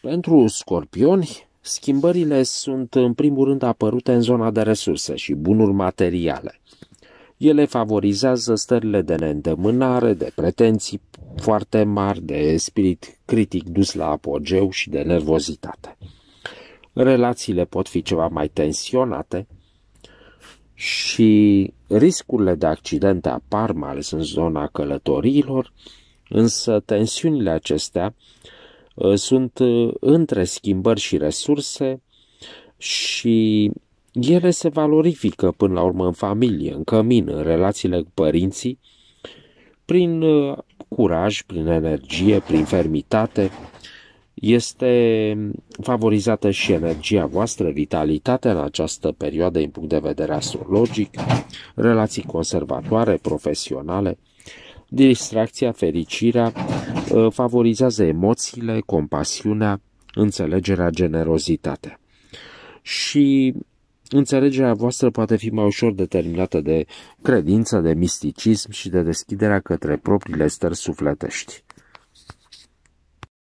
Pentru scorpioni, schimbările sunt în primul rând apărute în zona de resurse și bunuri materiale. Ele favorizează stările de neîndemânare, de pretenții foarte mari, de spirit critic dus la apogeu și de nervozitate. Relațiile pot fi ceva mai tensionate și riscurile de accidente apar mai ales în zona călătoriilor, însă tensiunile acestea Uh, sunt uh, între schimbări și resurse și ele se valorifică până la urmă în familie, în cămin, în relațiile cu părinții, prin uh, curaj, prin energie, prin fermitate. Este favorizată și energia voastră, vitalitatea în această perioadă din punct de vedere astrologic, relații conservatoare, profesionale, Distracția, fericirea uh, favorizează emoțiile, compasiunea, înțelegerea, generozitatea. Și înțelegerea voastră poate fi mai ușor determinată de credință, de misticism și de deschiderea către propriile stări sufletești.